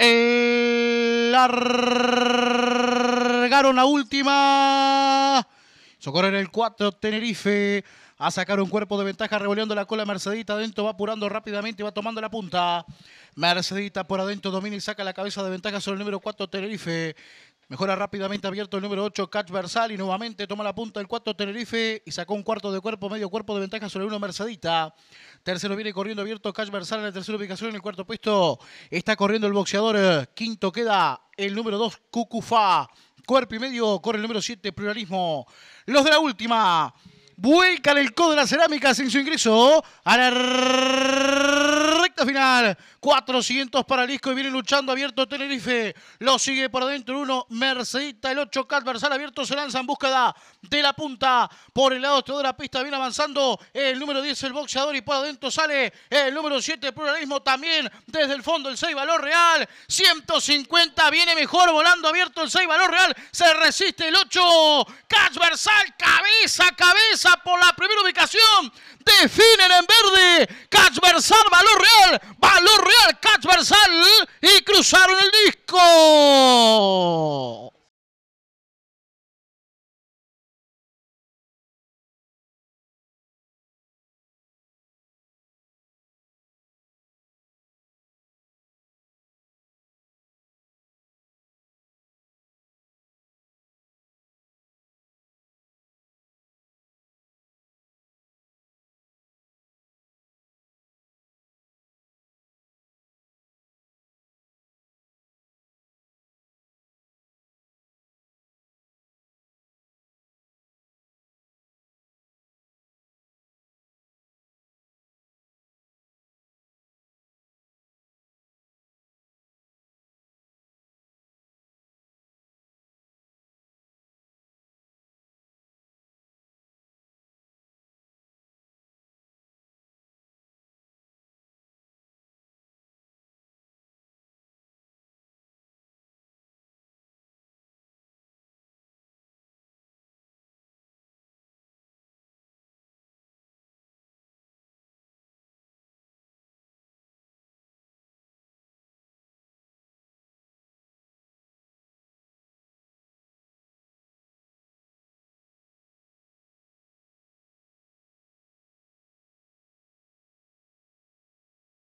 El... Largaron la última. Socorro en el 4, Tenerife. A sacar un cuerpo de ventaja, revoleando la cola Mercedita adentro, va apurando rápidamente y va tomando la punta. Mercedita por adentro domina y saca la cabeza de ventaja sobre el número 4 Tenerife. Mejora rápidamente abierto el número 8, Catch Versal, y nuevamente toma la punta el 4 Tenerife y sacó un cuarto de cuerpo, medio cuerpo de ventaja sobre uno, Mercedita. Tercero viene corriendo abierto Catch Versal en la tercera ubicación, en el cuarto puesto está corriendo el boxeador. Eh, quinto queda el número 2, cucufa Cuerpo y medio corre el número 7, Pluralismo. Los de la última vuelcan el codo de la cerámica en su ingreso a la final. 400 para el disco y viene luchando abierto Tenerife. Lo sigue por adentro uno. Mercedita, el 8 Calversal abierto se lanza en búsqueda de la punta. Por el lado de la pista viene avanzando el número 10, el boxeador. Y por adentro sale el número 7, pluralismo también desde el fondo. El 6, valor real. 150, viene mejor volando abierto el 6, valor real. Se resiste el 8. Catversal cabeza, a cabeza por la primera ubicación. Definen en verde. Catversal, valor real. Valor real, catch y cruzaron el disco.